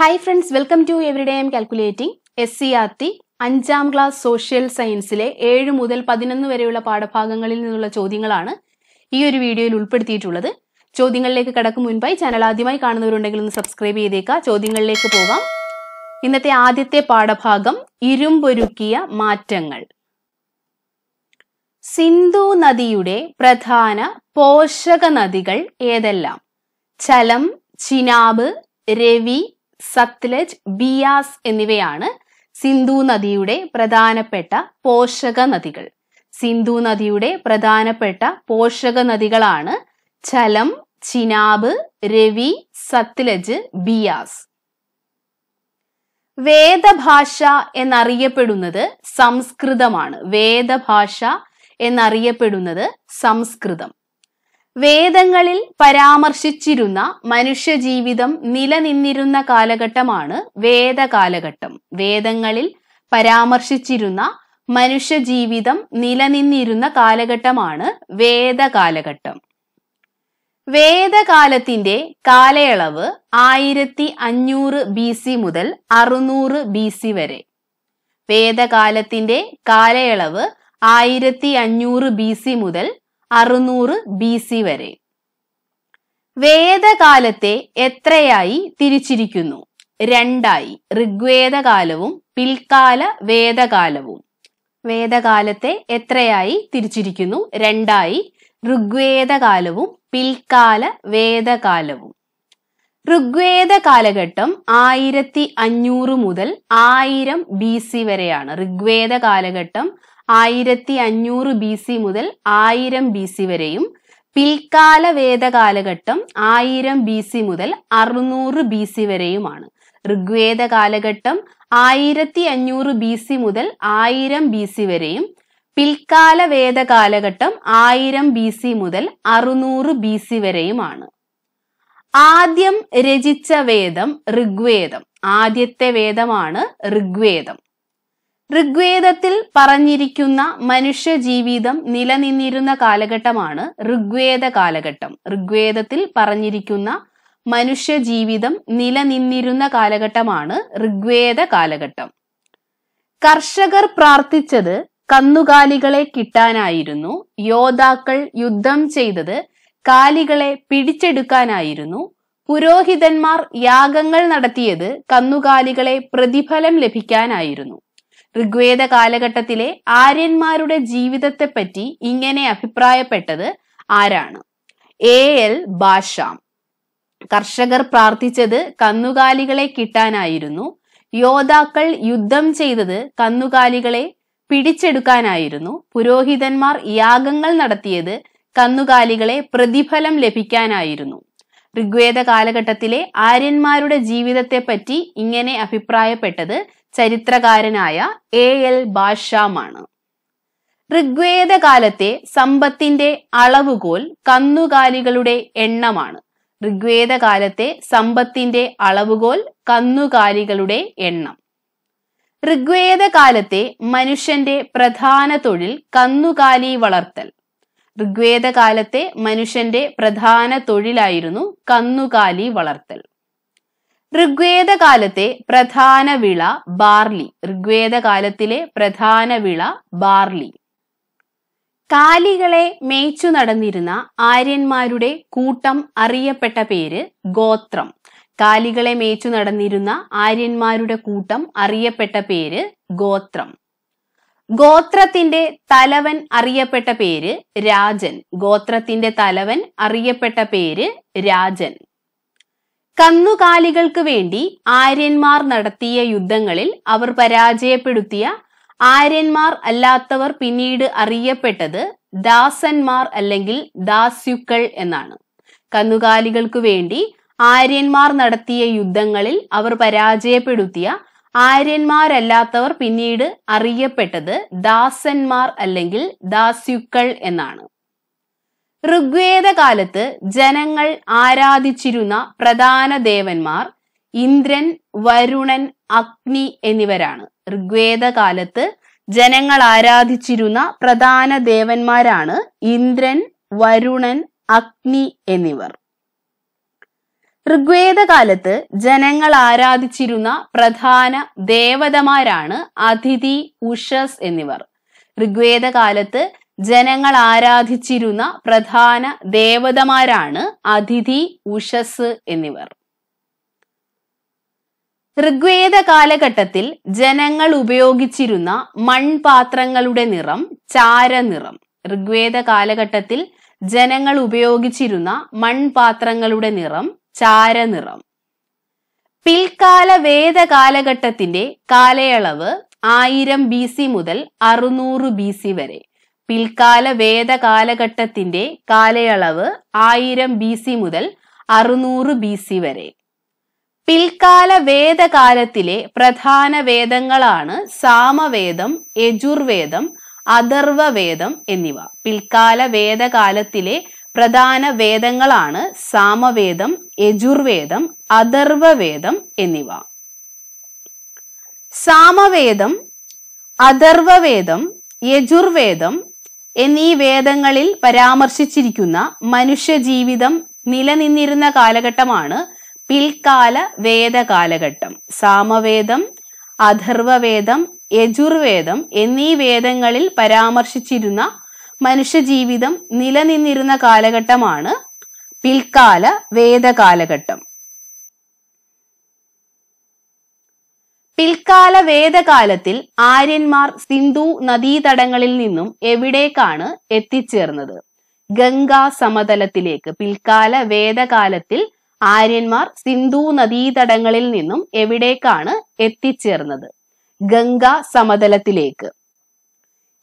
hi friends welcome to everyday M calculating S C R T അഞ്ചാം class social സയൻസിലെ ഏഴ് മുതൽ പതിനൊന്ന് വരെയുള്ള പാഠഭാഗങ്ങളിൽ നിന്നുള്ള ചോദ്യങ്ങളാണ് ഈ ഒരു വീഡിയോയിൽ ഉൾപ്പെടുത്തിയിട്ടുള്ളത് ചോദ്യങ്ങളിലേക്ക് കടക്കും മുൻപായി ചാനൽ ആദ്യമായി കാണുന്നവരുണ്ടെങ്കിൽ ഒന്ന് സബ്സ്ക്രൈബ് ചെയ്തേക്കുക ചോദ്യങ്ങളിലേക്ക് പോകാം ഇന്നത്തെ ആദ്യത്തെ പാഠഭാഗം ഇരുമ്പൊരുക്കിയ മാറ്റങ്ങൾ സിന്ധു നദിയുടെ പ്രധാന പോഷക നദികൾ ഏതെല്ലാം ചലം ചിനാബ് രവി സത്ലജ് ബിയാസ് എന്നിവയാണ് സിന്ധു നദിയുടെ പ്രധാനപ്പെട്ട പോഷക നദികൾ സിന്ധു നദിയുടെ പ്രധാനപ്പെട്ട പോഷക നദികളാണ് ചലം ചിനാബ് രവി സത്ലജ് ബിയാസ് വേദഭാഷ എന്നറിയപ്പെടുന്നത് സംസ്കൃതമാണ് വേദഭാഷ എന്നറിയപ്പെടുന്നത് സംസ്കൃതം വേദങ്ങളിൽ പരാമർശിച്ചിരുന്ന മനുഷ്യജീവിതം നിലനിന്നിരുന്ന കാലഘട്ടമാണ് വേദകാലഘട്ടം വേദങ്ങളിൽ പരാമർശിച്ചിരുന്ന മനുഷ്യജീവിതം നിലനിന്നിരുന്ന കാലഘട്ടമാണ് വേദകാലഘട്ടം വേദകാലത്തിന്റെ കാലയളവ് ആയിരത്തി അഞ്ഞൂറ് ബി സി മുതൽ അറുന്നൂറ് ബി സി വരെ വേദകാലത്തിന്റെ കാലയളവ് ആയിരത്തി അഞ്ഞൂറ് ബി സി മുതൽ അറുന്നൂറ് ബി സി വരെ വേദകാലത്തെ എത്രയായി തിരിച്ചിരിക്കുന്നു രണ്ടായി ഋഗ്വേദകാലവും പിൽക്കാല വേദകാലവും വേദകാലത്തെ എത്രയായി തിരിച്ചിരിക്കുന്നു രണ്ടായി ഋഗ്വേദകാലവും പിൽക്കാല വേദകാലവും ഋഗ്വേദ കാലഘട്ടം ആയിരത്തി അഞ്ഞൂറ് മുതൽ ആയിരം ബി സി വരെയാണ് ഋഗ്വേദ കാലഘട്ടം ആയിരത്തി അഞ്ഞൂറ് ബി സി മുതൽ ആയിരം ബി സി വരെയും പിൽക്കാല വേദ കാലഘട്ടം ആയിരം ബി സി മുതൽ അറുന്നൂറ് ബി സി വരെയുമാണ് ഋഗ്വേദ കാലഘട്ടം ആയിരത്തി അഞ്ഞൂറ് ബി സി മുതൽ ആയിരം ബി സി വരെയും പിൽക്കാല വേദ കാലഘട്ടം ആയിരം ബി സി മുതൽ അറുന്നൂറ് ബി സി വരെയുമാണ് ആദ്യം രചിച്ച വേദം ഋഗ്വേദം ആദ്യത്തെ വേദമാണ് ഋഗ്വേദം ഋഗ്വേദത്തിൽ പറഞ്ഞിരിക്കുന്ന മനുഷ്യ ജീവിതം നിലനിന്നിരുന്ന കാലഘട്ടമാണ് ഋഗ്വേദ കാലഘട്ടം ഋഗ്വേദത്തിൽ പറഞ്ഞിരിക്കുന്ന മനുഷ്യ ജീവിതം നിലനിന്നിരുന്ന കാലഘട്ടമാണ് ഋഗ്വേദ കാലഘട്ടം കർഷകർ പ്രാർത്ഥിച്ചത് കന്നുകാലികളെ കിട്ടാനായിരുന്നു യോദ്ധാക്കൾ യുദ്ധം ചെയ്തത് കാലികളെ പിടിച്ചെടുക്കാനായിരുന്നു പുരോഹിതന്മാർ യാഗങ്ങൾ നടത്തിയത് കന്നുകാലികളെ പ്രതിഫലം ലഭിക്കാനായിരുന്നു ഋഗ്വേദ കാലഘട്ടത്തിലെ ആര്യന്മാരുടെ ജീവിതത്തെപ്പറ്റി ഇങ്ങനെ അഭിപ്രായപ്പെട്ടത് ആരാണ് എ എൽ ബാഷാം കർഷകർ പ്രാർത്ഥിച്ചത് കന്നുകാലികളെ കിട്ടാനായിരുന്നു യോദ്ധാക്കൾ യുദ്ധം ചെയ്തത് കന്നുകാലികളെ പിടിച്ചെടുക്കാനായിരുന്നു പുരോഹിതന്മാർ യാഗങ്ങൾ നടത്തിയത് കന്നുകാലികളെ പ്രതിഫലം ലഭിക്കാനായിരുന്നു ഋഗ്വേദ കാലഘട്ടത്തിലെ ആര്യന്മാരുടെ ജീവിതത്തെപ്പറ്റി ഇങ്ങനെ അഭിപ്രായപ്പെട്ടത് ചരിത്രകാരനായ എ എൽ ബാഷാമാണ് ഋഗ്വേദ കാലത്തെ സമ്പത്തിന്റെ അളവുകോൽ കന്നുകാലികളുടെ എണ്ണമാണ് ഋഗ്വേദ കാലത്തെ സമ്പത്തിന്റെ അളവുകോൽ കന്നുകാലികളുടെ എണ്ണം ഋഗ്വേദ കാലത്തെ മനുഷ്യന്റെ പ്രധാന തൊഴിൽ കന്നുകാലി വളർത്തൽ ഋഗ്വേദ കാലത്തെ മനുഷ്യന്റെ പ്രധാന തൊഴിലായിരുന്നു കന്നുകാലി വളർത്തൽ ഋഗ്വേദ കാലത്തെ പ്രധാന വിള ബാർലി ഋഗ്വേദ കാലത്തിലെ പ്രധാന വിള ബാർലി കാലികളെ മേച്ചു നടന്നിരുന്ന ആര്യന്മാരുടെ കൂട്ടം അറിയപ്പെട്ട പേര് ഗോത്രം കാലികളെ മേച്ചു നടന്നിരുന്ന ആര്യന്മാരുടെ കൂട്ടം അറിയപ്പെട്ട പേര് ഗോത്രം ഗോത്രത്തിന്റെ തലവൻ അറിയപ്പെട്ട പേര് രാജൻ ഗോത്രത്തിന്റെ തലവൻ അറിയപ്പെട്ട പേര് രാജൻ കന്നുകാലികൾക്ക് വേണ്ടി ആര്യന്മാർ നടത്തിയ യുദ്ധങ്ങളിൽ അവർ പരാജയപ്പെടുത്തിയ ആര്യന്മാർ അല്ലാത്തവർ പിന്നീട് അറിയപ്പെട്ടത് ദാസന്മാർ അല്ലെങ്കിൽ ദാസ്യുക്കൾ എന്നാണ് കന്നുകാലികൾക്ക് വേണ്ടി ആര്യന്മാർ നടത്തിയ യുദ്ധങ്ങളിൽ അവർ പരാജയപ്പെടുത്തിയ ആര്യന്മാരല്ലാത്തവർ പിന്നീട് അറിയപ്പെട്ടത് ദാസന്മാർ അല്ലെങ്കിൽ ദാസ്യുക്കൾ എന്നാണ് ഋഗ്വേദ കാലത്ത് ജനങ്ങൾ ആരാധിച്ചിരുന്ന പ്രധാന ദേവന്മാർ ഇന്ദ്രൻ വരുണൻ അഗ്നി എന്നിവരാണ് ഋഗ്വേദ കാലത്ത് ജനങ്ങൾ ആരാധിച്ചിരുന്ന പ്രധാന ദേവന്മാരാണ് ഇന്ദ്രൻ വരുണൻ അഗ്നി എന്നിവർ ഋഗ്വേദ കാലത്ത് ജനങ്ങൾ ആരാധിച്ചിരുന്ന പ്രധാന ദേവതമാരാണ് അതിഥി ഉഷസ് എന്നിവർ ഋഗ്വേദ കാലത്ത് ജനങ്ങൾ ആരാധിച്ചിരുന്ന പ്രധാന ദേവതമാരാണ് അതിഥി ഉഷസ് എന്നിവർ ഋഗ്വേദ കാലഘട്ടത്തിൽ ജനങ്ങൾ ഉപയോഗിച്ചിരുന്ന മൺപാത്രങ്ങളുടെ നിറം ചാരനിറം ഋഗ്വേദ കാലഘട്ടത്തിൽ ജനങ്ങൾ ഉപയോഗിച്ചിരുന്ന മൺപാത്രങ്ങളുടെ നിറം ചാരനിറം പിൽക്കാല വേദ കാലഘട്ടത്തിന്റെ കാലയളവ് ആയിരം ബി സി മുതൽ അറുന്നൂറ് ബി സി വരെ പിൽക്കാല വേദ കാലഘട്ടത്തിന്റെ കാലയളവ് ആയിരം ബി സി മുതൽ അറുന്നൂറ് ബി സി വരെ പിൽക്കാല വേദകാലത്തിലെ പ്രധാന വേദങ്ങളാണ് സാമവേദം യജുർവേദം അഥർവവേദം എന്നിവ പിൽക്കാല വേദകാലത്തിലെ പ്രധാന വേദങ്ങളാണ് സാമവേദം യജുർവേദം അഥർവവേദം എന്നിവ സാമവേദം അഥർവവേദം യജുർവേദം എന്നീ വേദങ്ങളിൽ പരാമർശിച്ചിരിക്കുന്ന മനുഷ്യജീവിതം നിലനിന്നിരുന്ന കാലഘട്ടമാണ് പിൽക്കാല വേദ കാലഘട്ടം സാമവേദം അഥർവവേദം യജുർവേദം എന്നീ വേദങ്ങളിൽ പരാമർശിച്ചിരുന്ന മനുഷ്യജീവിതം നിലനിന്നിരുന്ന കാലഘട്ടമാണ് പിൽക്കാല വേദ കാലഘട്ടം പിൽക്കാല വേദകാലത്തിൽ ആര്യന്മാർ സിന്ധു നദീതടങ്ങളിൽ നിന്നും എവിടേക്കാണ് എത്തിച്ചേർന്നത് ഗംഗാ സമതലത്തിലേക്ക് പിൽക്കാല വേദകാലത്തിൽ ആര്യന്മാർ സിന്ധു നദീതടങ്ങളിൽ നിന്നും എവിടേക്കാണ് എത്തിച്ചേർന്നത് ഗംഗാ സമതലത്തിലേക്ക്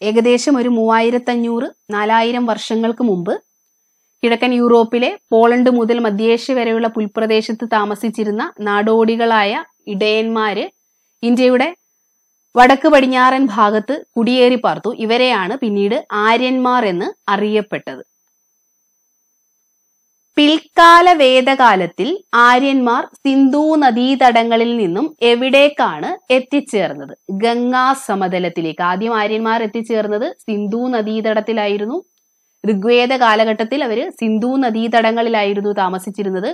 ഏകദേശം ഒരു മൂവായിരത്തഞ്ഞൂറ് നാലായിരം വർഷങ്ങൾക്ക് മുമ്പ് കിഴക്കൻ യൂറോപ്പിലെ പോളണ്ട് മുതൽ മധ്യേഷ്യ വരെയുള്ള പുൽപ്രദേശത്ത് താമസിച്ചിരുന്ന നാടോടികളായ ഇടയന്മാര് ഇന്ത്യയുടെ വടക്ക് പടിഞ്ഞാറൻ ഭാഗത്ത് കുടിയേറി പാർത്തു ഇവരെയാണ് പിന്നീട് ആര്യന്മാർ എന്ന് അറിയപ്പെട്ടത് പിൽക്കാല വേദകാലത്തിൽ ആര്യന്മാർ സിന്ധു നദീതടങ്ങളിൽ നിന്നും എവിടേക്കാണ് എത്തിച്ചേർന്നത് ഗംഗാ സമതലത്തിലേക്ക് ആദ്യം ആര്യന്മാർ എത്തിച്ചേർന്നത് സിന്ധു നദീതടത്തിലായിരുന്നു ഋഗ്വേദ കാലഘട്ടത്തിൽ അവർ സിന്ധു നദീതടങ്ങളിലായിരുന്നു താമസിച്ചിരുന്നത്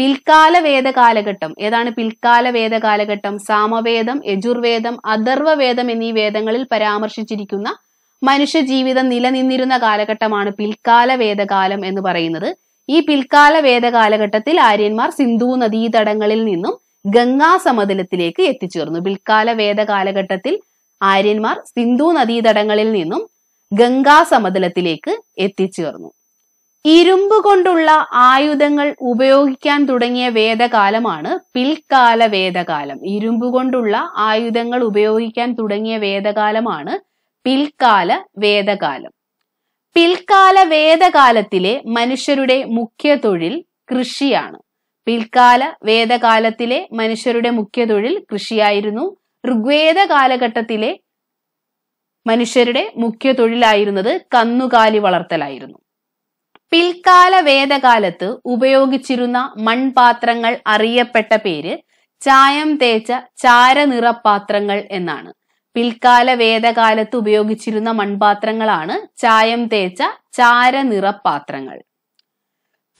പിൽക്കാല വേദ കാലഘട്ടം ഏതാണ് പിൽക്കാല വേദ കാലഘട്ടം സാമവേദം യജുർവേദം അഥർവവേദം എന്നീ വേദങ്ങളിൽ പരാമർശിച്ചിരിക്കുന്ന മനുഷ്യ ജീവിതം നിലനിന്നിരുന്ന കാലഘട്ടമാണ് പിൽക്കാല വേദകാലം എന്ന് പറയുന്നത് ഈ പിൽക്കാല വേദ കാലഘട്ടത്തിൽ ആര്യന്മാർ സിന്ധു നദീതടങ്ങളിൽ നിന്നും ഗംഗാ സമതലത്തിലേക്ക് എത്തിച്ചേർന്നു പിൽക്കാല വേദ കാലഘട്ടത്തിൽ ആര്യന്മാർ സിന്ധു നദീതടങ്ങളിൽ നിന്നും ഗംഗാ സമതലത്തിലേക്ക് എത്തിച്ചേർന്നു ഇരുമ്പ് കൊണ്ടുള്ള ആയുധങ്ങൾ ഉപയോഗിക്കാൻ തുടങ്ങിയ വേദകാലമാണ് പിൽക്കാല വേദകാലം ഇരുമ്പ് കൊണ്ടുള്ള ആയുധങ്ങൾ ഉപയോഗിക്കാൻ തുടങ്ങിയ വേദകാലമാണ് പിൽക്കാല വേദകാലം പിൽക്കാല വേദകാലത്തിലെ മനുഷ്യരുടെ മുഖ്യ തൊഴിൽ കൃഷിയാണ് പിൽക്കാല വേദകാലത്തിലെ മനുഷ്യരുടെ മുഖ്യ തൊഴിൽ കൃഷിയായിരുന്നു ഋഗ്വേദ കാലഘട്ടത്തിലെ മനുഷ്യരുടെ മുഖ്യ തൊഴിലായിരുന്നത് കന്നുകാലി വളർത്തലായിരുന്നു പിൽക്കാല വേദകാലത്ത് ഉപയോഗിച്ചിരുന്ന മൺപാത്രങ്ങൾ അറിയപ്പെട്ട പേര് ചായം തേച്ച ചാരനിറപാത്രങ്ങൾ എന്നാണ് പിൽക്കാല വേദകാലത്ത് ഉപയോഗിച്ചിരുന്ന മൺപാത്രങ്ങളാണ് ചായം തേച്ച ചാരനിറപാത്രങ്ങൾ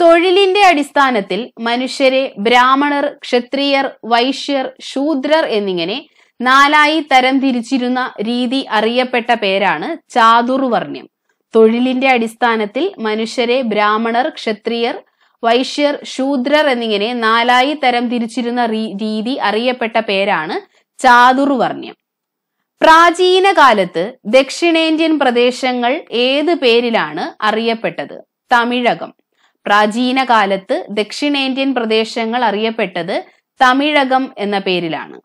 തൊഴിലിന്റെ അടിസ്ഥാനത്തിൽ മനുഷ്യരെ ബ്രാഹ്മണർ ക്ഷത്രിയർ വൈശ്യർ ശൂദ്രർ എന്നിങ്ങനെ നാലായി തരം തിരിച്ചിരുന്ന രീതി അറിയപ്പെട്ട പേരാണ് ചാതുർവർണ്ണ്യം തൊഴിലിന്റെ അടിസ്ഥാനത്തിൽ മനുഷ്യരെ ബ്രാഹ്മണർ ക്ഷത്രിയർ വൈശ്യർ ശൂദ്രർ എന്നിങ്ങനെ നാലായി തരം തിരിച്ചിരുന്ന രീതി അറിയപ്പെട്ട പേരാണ് ചാതുർവർണ്യം പ്രാചീന കാലത്ത് ദക്ഷിണേന്ത്യൻ പ്രദേശങ്ങൾ ഏത് പേരിലാണ് അറിയപ്പെട്ടത് തമിഴകം പ്രാചീന കാലത്ത് ദക്ഷിണേന്ത്യൻ പ്രദേശങ്ങൾ അറിയപ്പെട്ടത് തമിഴകം എന്ന പേരിലാണ്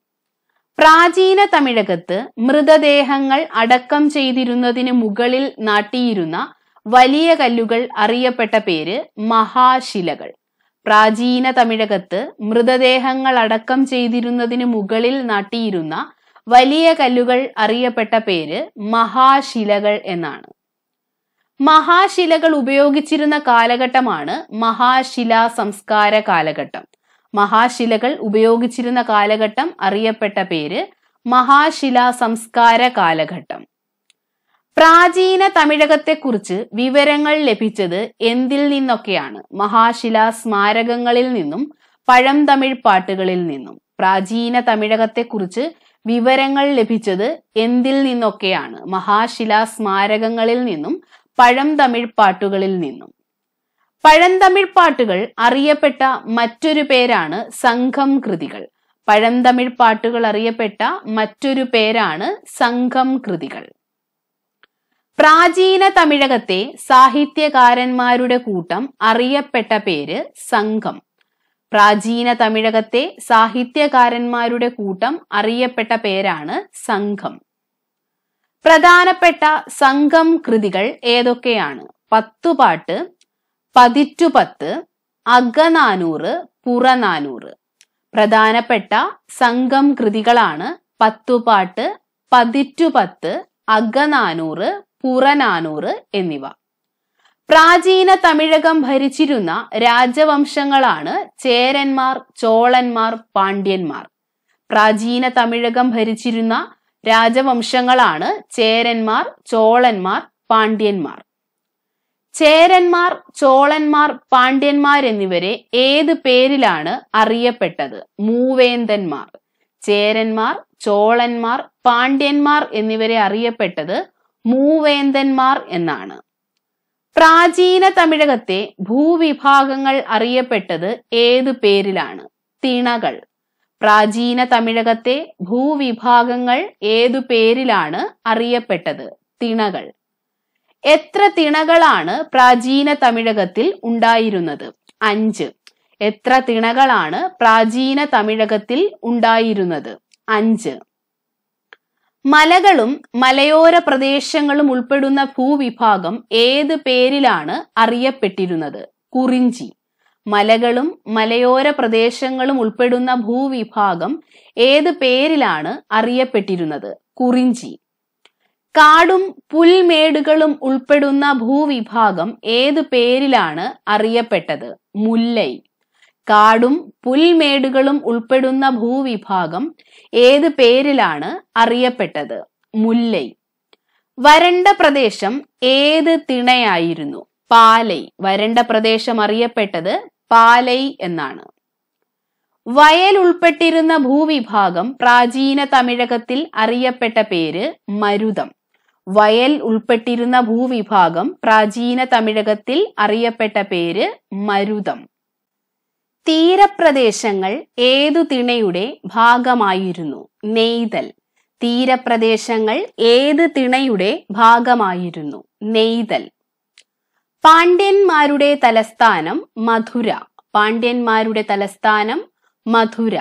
പ്രാചീന തമിഴകത്ത് മൃതദേഹങ്ങൾ അടക്കം ചെയ്തിരുന്നതിന് മുകളിൽ നാട്ടിയിരുന്ന വലിയ കല്ലുകൾ അറിയപ്പെട്ട പേര് മഹാശിലകൾ പ്രാചീന തമിഴകത്ത് മൃതദേഹങ്ങൾ അടക്കം ചെയ്തിരുന്നതിന് മുകളിൽ നാട്ടിയിരുന്ന വലിയ കല്ലുകൾ അറിയപ്പെട്ട പേര് മഹാശിലകൾ എന്നാണ് മഹാശിലകൾ ഉപയോഗിച്ചിരുന്ന കാലഘട്ടമാണ് മഹാശിലാ സംസ്കാര കാലഘട്ടം മഹാശിലകൾ ഉപയോഗിച്ചിരുന്ന കാലഘട്ടം അറിയപ്പെട്ട പേര് മഹാശില സംസ്കാര കാലഘട്ടം പ്രാചീന തമിഴകത്തെക്കുറിച്ച് വിവരങ്ങൾ ലഭിച്ചത് എന്തിൽ നിന്നൊക്കെയാണ് മഹാശില സ്മാരകങ്ങളിൽ നിന്നും പഴം തമിഴ് പാട്ടുകളിൽ നിന്നും പ്രാചീന തമിഴകത്തെക്കുറിച്ച് വിവരങ്ങൾ ലഭിച്ചത് എന്തിൽ നിന്നൊക്കെയാണ് മഹാശില സ്മാരകങ്ങളിൽ നിന്നും പഴം തമിഴ് പാട്ടുകളിൽ നിന്നും പഴന്തമിഴ് പാട്ടുകൾ അറിയപ്പെട്ട മറ്റൊരു പേരാണ് സംഘം കൃതികൾ പഴന്തമിഴ് പാട്ടുകൾ അറിയപ്പെട്ട മറ്റൊരു പേരാണ് സംഘം കൃതികൾ പ്രാചീന തമിഴകത്തെ സാഹിത്യകാരന്മാരുടെ കൂട്ടം അറിയപ്പെട്ട പേര് സംഘം പ്രാചീന തമിഴകത്തെ സാഹിത്യകാരന്മാരുടെ കൂട്ടം അറിയപ്പെട്ട പേരാണ് സംഘം പ്രധാനപ്പെട്ട സംഘം കൃതികൾ ഏതൊക്കെയാണ് പത്തുപാട്ട് പതിറ്റു പത്ത് അകനാനൂറ് പുറനാനൂറ് പ്രധാനപ്പെട്ട സംഘം കൃതികളാണ് പത്തുപാട്ട് പതിറ്റു പത്ത് അകനാനൂറ് പുറനാനൂറ് എന്നിവ പ്രാചീന തമിഴകം ഭരിച്ചിരുന്ന രാജവംശങ്ങളാണ് ചേരന്മാർ ചോളന്മാർ പാണ്ഡ്യന്മാർ പ്രാചീന തമിഴകം ഭരിച്ചിരുന്ന രാജവംശങ്ങളാണ് ചേരന്മാർ ചോളന്മാർ പാണ്ഡ്യന്മാർ ചേരന്മാർ ചോളന്മാർ പാണ്ഡ്യന്മാർ എന്നിവരെ ഏത് പേരിലാണ് അറിയപ്പെട്ടത് മൂവേന്ദന്മാർ ചേരന്മാർ ചോളന്മാർ പാണ്ഡ്യന്മാർ എന്നിവരെ അറിയപ്പെട്ടത് മൂവേന്ദന്മാർ എന്നാണ് പ്രാചീന തമിഴകത്തെ ഭൂവിഭാഗങ്ങൾ അറിയപ്പെട്ടത് ഏത് പേരിലാണ് തിണകൾ പ്രാചീന തമിഴകത്തെ ഭൂവിഭാഗങ്ങൾ ഏതു പേരിലാണ് അറിയപ്പെട്ടത് തിണകൾ എത്ര തിണകളാണ് പ്രാചീന തമിഴകത്തിൽ ഉണ്ടായിരുന്നത് അഞ്ച് എത്ര തിണകളാണ് പ്രാചീന തമിഴകത്തിൽ ഉണ്ടായിരുന്നത് അഞ്ച് മലകളും മലയോര പ്രദേശങ്ങളും ഉൾപ്പെടുന്ന ഭൂവിഭാഗം ഏത് പേരിലാണ് അറിയപ്പെട്ടിരുന്നത് കുറിഞ്ചി മലകളും മലയോര പ്രദേശങ്ങളും ഉൾപ്പെടുന്ന ഭൂവിഭാഗം ഏത് പേരിലാണ് അറിയപ്പെട്ടിരുന്നത് കുറിഞ്ചി കാടും പുൽമേടുകളും ഉൾപ്പെടുന്ന ഭൂവിഭാഗം ഏത് പേരിലാണ് അറിയപ്പെട്ടത് മുല്ലൈ കാടും പുൽമേടുകളും ഉൾപ്പെടുന്ന ഭൂവിഭാഗം ഏത് പേരിലാണ് അറിയപ്പെട്ടത് മുല്ലൈ വരണ്ട പ്രദേശം ഏത് തിണയായിരുന്നു പാലൈ വരണ്ട പ്രദേശം അറിയപ്പെട്ടത് പാലൈ എന്നാണ് വയൽ ഉൾപ്പെട്ടിരുന്ന ഭൂവിഭാഗം പ്രാചീന തമിഴകത്തിൽ അറിയപ്പെട്ട പേര് മരുതം വയൽ ഉൾപ്പെട്ടിരുന്ന ഭൂവിഭാഗം പ്രാചീന തമിഴകത്തിൽ അറിയപ്പെട്ട പേര് മരുതം തീരപ്രദേശങ്ങൾ ഏതു തിണയുടെ ഭാഗമായിരുന്നു നെയ്തൽ തീരപ്രദേശങ്ങൾ ഏത് തിണയുടെ ഭാഗമായിരുന്നു നെയ്തൽ പാണ്ഡ്യന്മാരുടെ തലസ്ഥാനം മധുര പാണ്ഡ്യന്മാരുടെ തലസ്ഥാനം മധുര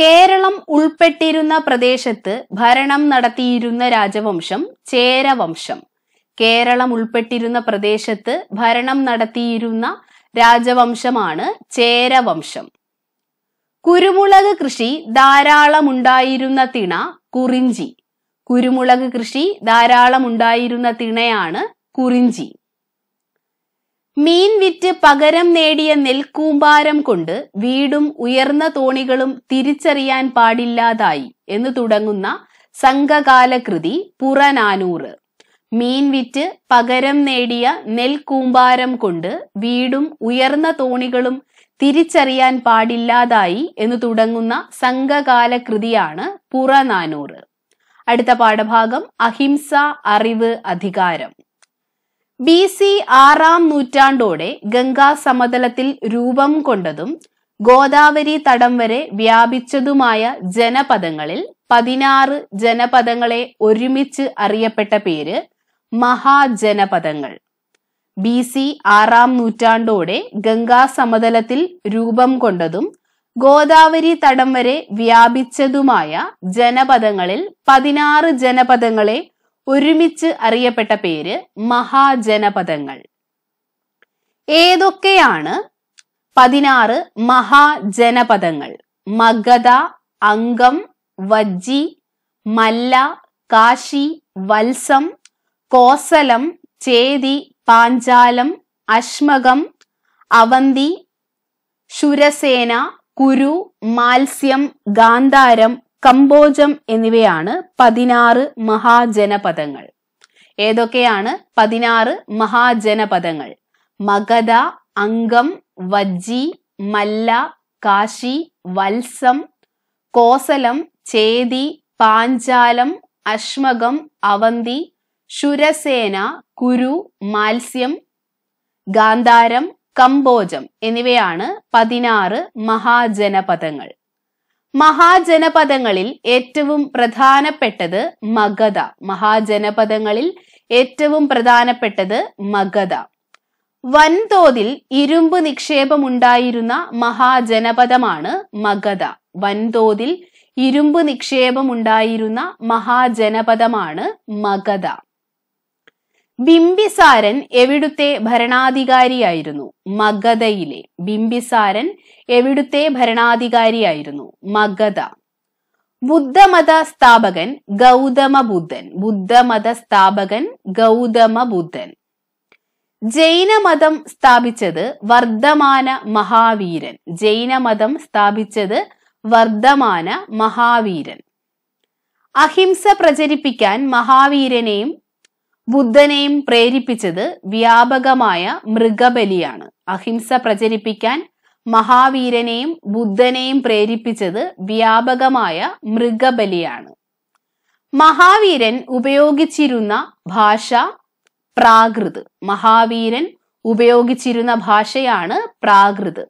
കേരളം ഉൾപ്പെട്ടിരുന്ന പ്രദേശത്ത് ഭരണം നടത്തിയിരുന്ന രാജവംശം ചേരവംശം കേരളം ഉൾപ്പെട്ടിരുന്ന പ്രദേശത്ത് ഭരണം നടത്തിയിരുന്ന രാജവംശമാണ് ചേരവംശം കുരുമുളക് കൃഷി ധാരാളം ഉണ്ടായിരുന്ന തിണ കുറിഞ്ചി കുരുമുളക് കൃഷി ധാരാളം ഉണ്ടായിരുന്ന തിണയാണ് കുറിഞ്ചി മീൻ വിറ്റ് പകരം നേടിയ നെൽക്കൂമ്പാരം കൊണ്ട് വീടും ഉയർന്ന തോണികളും തിരിച്ചറിയാൻ പാടില്ലാതായി എന്ന് തുടങ്ങുന്ന സംഘകാല കൃതി പുറനാനൂറ് മീൻ വിറ്റ് പകരം നേടിയ നെൽക്കൂമ്പാരം കൊണ്ട് വീടും ഉയർന്ന തോണികളും തിരിച്ചറിയാൻ പാടില്ലാതായി എന്ന് തുടങ്ങുന്ന സംഘകാല കൃതിയാണ് പുറനാനൂറ് അടുത്ത പാഠഭാഗം അഹിംസ അറിവ് അധികാരം ബി സി ആറാം നൂറ്റാണ്ടോടെ ഗംഗാ സമതലത്തിൽ രൂപം കൊണ്ടതും ഗോദാവരി തടം വരെ വ്യാപിച്ചതുമായ ജനപദങ്ങളിൽ പതിനാറ് ജനപദങ്ങളെ ഒരുമിച്ച് അറിയപ്പെട്ട പേര് മഹാജനപദങ്ങൾ ബി സി ആറാം നൂറ്റാണ്ടോടെ ഗംഗാ സമതലത്തിൽ രൂപം കൊണ്ടതും ഗോദാവരി തടം വരെ വ്യാപിച്ചതുമായ ജനപദങ്ങളിൽ പതിനാറ് ജനപദങ്ങളെ ഒരുമിച്ച് അറിയപ്പെട്ട പേര് മഹാജനപദങ്ങൾ ഏതൊക്കെയാണ് പതിനാറ് മഹാജനപദങ്ങൾ മഗത അംഗം വജ്ജി മല്ല കാശി വത്സം കോസലം ചേതി പാഞ്ചാലം അശ്മകം അവന്തി ശുരസേന കുരു മാത്സ്യം ഗാന്ധാരം കമ്പോജം എന്നിവയാണ് പതിനാറ് മഹാജനപദങ്ങൾ ഏതൊക്കെയാണ് പതിനാറ് മഹാജനപദങ്ങൾ മഗധ അംഗം വജ്ജി മല്ല കാശി വത്സം കോസലം ചേതി പാഞ്ചാലം അശ്മകം അവന്തി ശുരസേന കുരു മാത്സ്യം ഗാന്ധാരം കമ്പോജം എന്നിവയാണ് പതിനാറ് മഹാജനപദങ്ങൾ മഹാജനപദങ്ങളിൽ ഏറ്റവും പ്രധാനപ്പെട്ടത് മഗത മഹാജനപദങ്ങളിൽ ഏറ്റവും പ്രധാനപ്പെട്ടത് മഗത വൻതോതിൽ ഇരുമ്പ് നിക്ഷേപമുണ്ടായിരുന്ന മഹാജനപദമാണ് മഗത വൻതോതിൽ ഇരുമ്പ് നിക്ഷേപമുണ്ടായിരുന്ന മഹാജനപദമാണ് മഗത ബിംബിസാരൻ എവിടുത്തെ ഭരണാധികാരിയായിരുന്നു മഗധയിലെ ബിംബിസാരൻ എവിടുത്തെ ഭരണാധികാരിയായിരുന്നു മഗത ബുദ്ധമത സ്ഥാപകൻ ഗൗതമ ബുദ്ധൻ ബുദ്ധമത സ്ഥാപകൻ ഗൗതമ ബുദ്ധൻ ജൈനമതം സ്ഥാപിച്ചത് വർദ്ധമാന മഹാവീരൻ ജൈനമതം സ്ഥാപിച്ചത് വർദ്ധമാന മഹാവീരൻ അഹിംസ പ്രചരിപ്പിക്കാൻ മഹാവീരനെയും ബുദ്ധനെയും പ്രേരിപ്പിച്ചത് വ്യാപകമായ മൃഗബലിയാണ് അഹിംസ പ്രചരിപ്പിക്കാൻ മഹാവീരനെയും ബുദ്ധനെയും പ്രേരിപ്പിച്ചത് വ്യാപകമായ മൃഗബലിയാണ് മഹാവീരൻ ഉപയോഗിച്ചിരുന്ന ഭാഷ പ്രാകൃത് മഹാവീരൻ ഉപയോഗിച്ചിരുന്ന ഭാഷയാണ് പ്രാകൃത്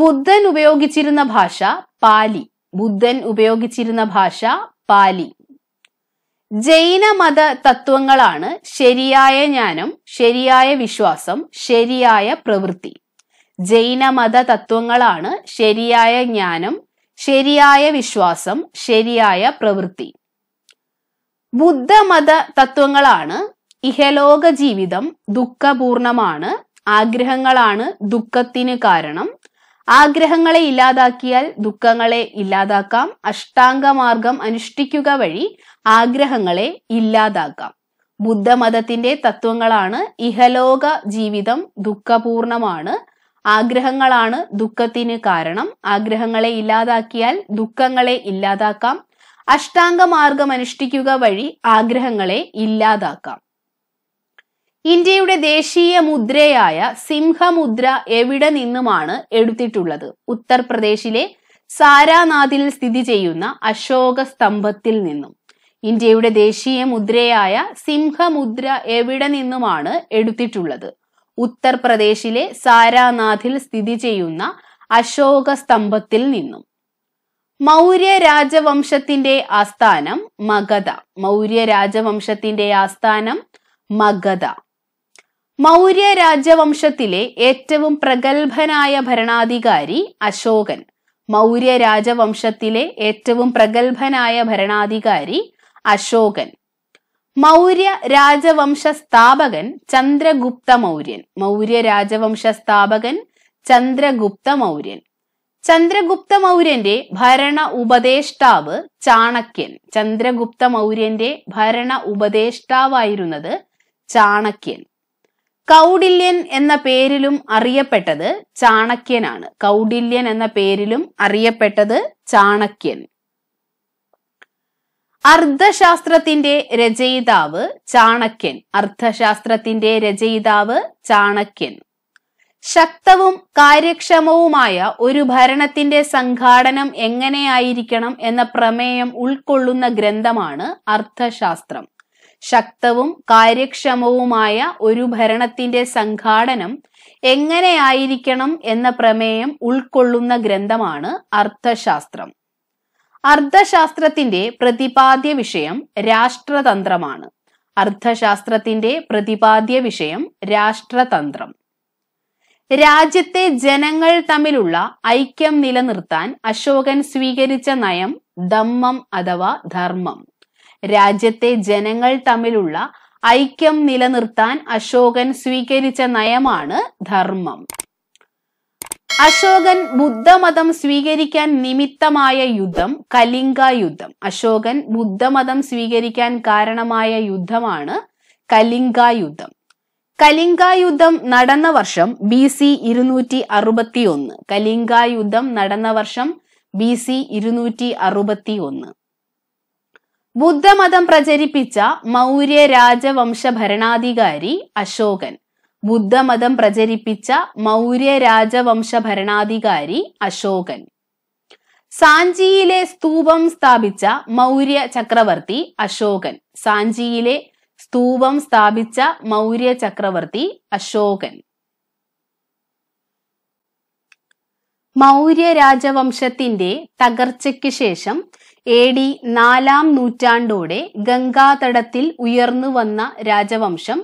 ബുദ്ധൻ ഉപയോഗിച്ചിരുന്ന ഭാഷ പാലി ബുദ്ധൻ ഉപയോഗിച്ചിരുന്ന ഭാഷ പാലി ജൈന മത തത്വങ്ങളാണ് ശരിയായ ജ്ഞാനം ശരിയായ വിശ്വാസം ശരിയായ പ്രവൃത്തി ജൈന മത തത്വങ്ങളാണ് ശരിയായ ജ്ഞാനം ശരിയായ വിശ്വാസം ശരിയായ പ്രവൃത്തി ബുദ്ധമത തത്വങ്ങളാണ് ഇഹലോക ജീവിതം ദുഃഖപൂർണമാണ് ആഗ്രഹങ്ങളാണ് ദുഃഖത്തിന് കാരണം ആഗ്രഹങ്ങളെ ഇല്ലാതാക്കിയാൽ ദുഃഖങ്ങളെ ഇല്ലാതാക്കാം അഷ്ടാംഗമാർഗം അനുഷ്ഠിക്കുക വഴി ആഗ്രഹങ്ങളെ ഇല്ലാതാക്കാം ബുദ്ധമതത്തിന്റെ തത്വങ്ങളാണ് ഇഹലോക ജീവിതം ദുഃഖപൂർണമാണ് ആഗ്രഹങ്ങളാണ് ദുഃഖത്തിന് കാരണം ആഗ്രഹങ്ങളെ ഇല്ലാതാക്കിയാൽ ദുഃഖങ്ങളെ ഇല്ലാതാക്കാം അഷ്ടാംഗ മാർഗം അനുഷ്ഠിക്കുക വഴി ആഗ്രഹങ്ങളെ ഇല്ലാതാക്കാം ഇന്ത്യയുടെ ദേശീയ മുദ്രയായ സിംഹമുദ്ര എവിടെ നിന്നുമാണ് എടുത്തിട്ടുള്ളത് ഉത്തർപ്രദേശിലെ സാരാനാഥിൽ സ്ഥിതി ചെയ്യുന്ന അശോക സ്തംഭത്തിൽ നിന്നും ഇന്ത്യയുടെ ദേശീയ മുദ്രയായ സിംഹമുദ്ര എവിടെ നിന്നുമാണ് എടുത്തിട്ടുള്ളത് ഉത്തർപ്രദേശിലെ സാരാനാഥിൽ സ്ഥിതി ചെയ്യുന്ന അശോക സ്തംഭത്തിൽ നിന്നും മൗര്യ രാജവംശത്തിന്റെ ആസ്ഥാനം മഗധ മൗര്യ രാജവംശത്തിന്റെ ആസ്ഥാനം മഗധ മൗര്യ രാജവംശത്തിലെ ഏറ്റവും പ്രഗത്ഭനായ ഭരണാധികാരി അശോകൻ മൗര്യ രാജവംശത്തിലെ ഏറ്റവും പ്രഗത്ഭനായ ഭരണാധികാരി അശോകൻ മൗര്യ രാജവംശ സ്ഥാപകൻ ചന്ദ്രഗുപ്ത മൗര്യൻ മൗര്യ രാജവംശ സ്ഥാപകൻ ചന്ദ്രഗുപ്ത മൗര്യൻ ചന്ദ്രഗുപ്ത മൗര്യന്റെ ഭരണ ഉപദേഷ്ടാവ് ചാണക്യൻ ചന്ദ്രഗുപ്ത മൗര്യന്റെ ഭരണ ഉപദേഷ്ടാവായിരുന്നത് ചാണക്യൻ കൗഡില്യൻ എന്ന പേരിലും അറിയപ്പെട്ടത് ചാണക്യനാണ് കൗഡില്യൻ എന്ന പേരിലും അറിയപ്പെട്ടത് ചാണക്യൻ അർത്ഥശാസ്ത്രത്തിന്റെ രചയിതാവ് ചാണക്യൻ അർത്ഥശാസ്ത്രത്തിന്റെ രചയിതാവ് ചാണക്യൻ ശക്തവും കാര്യക്ഷമവുമായ ഒരു ഭരണത്തിന്റെ സംഘാടനം എങ്ങനെയായിരിക്കണം എന്ന പ്രമേയം ഉൾക്കൊള്ളുന്ന ഗ്രന്ഥമാണ് അർത്ഥശാസ്ത്രം ശക്തവും കാര്യക്ഷമവുമായ ഒരു ഭരണത്തിന്റെ സംഘാടനം എങ്ങനെയായിരിക്കണം എന്ന പ്രമേയം ഉൾക്കൊള്ളുന്ന ഗ്രന്ഥമാണ് അർത്ഥശാസ്ത്രം അർത്ഥശാസ്ത്രത്തിന്റെ പ്രതിപാദ്യ വിഷയം രാഷ്ട്രതന്ത്രമാണ് അർത്ഥശാസ്ത്രത്തിന്റെ പ്രതിപാദ്യ വിഷയം രാഷ്ട്രതന്ത്രം രാജ്യത്തെ ജനങ്ങൾ തമ്മിലുള്ള ഐക്യം നിലനിർത്താൻ അശോകൻ സ്വീകരിച്ച നയം ധമ്മം അഥവാ ധർമ്മം രാജ്യത്തെ ജനങ്ങൾ തമ്മിലുള്ള ഐക്യം നിലനിർത്താൻ അശോകൻ സ്വീകരിച്ച നയമാണ് ധർമ്മം അശോകൻ ബുദ്ധമതം സ്വീകരിക്കാൻ നിമിത്തമായ യുദ്ധം കലിംഗ യുദ്ധം അശോകൻ ബുദ്ധമതം സ്വീകരിക്കാൻ കാരണമായ യുദ്ധമാണ് കലിംഗ യുദ്ധം കലിംഗ യുദ്ധം നടന്ന വർഷം ബി സി ഇരുന്നൂറ്റി അറുപത്തി ഒന്ന് കലിംഗ യുദ്ധം നടന്ന വർഷം ബി സി ഇരുന്നൂറ്റി അറുപത്തി ഒന്ന് ബുദ്ധമതം പ്രചരിപ്പിച്ച മൗര്യ രാജവംശ ഭരണാധികാരി അശോകൻ ബുദ്ധമതം പ്രചരിപ്പിച്ച മൗര്യ രാജവംശ ഭരണാധികാരി അശോകൻ സാഞ്ചിയിലെ സ്തൂപം സ്ഥാപിച്ച മൗര്യ ചക്രവർത്തി അശോകൻ സാഞ്ചിയിലെ സ്തൂപം സ്ഥാപിച്ച മൗര്യ ചക്രവർത്തി അശോകൻ മൗര്യ രാജവംശത്തിന്റെ തകർച്ചയ്ക്ക് ശേഷം എ ഡി നാലാം നൂറ്റാണ്ടോടെ ഗംഗാതടത്തിൽ ഉയർന്നു വന്ന രാജവംശം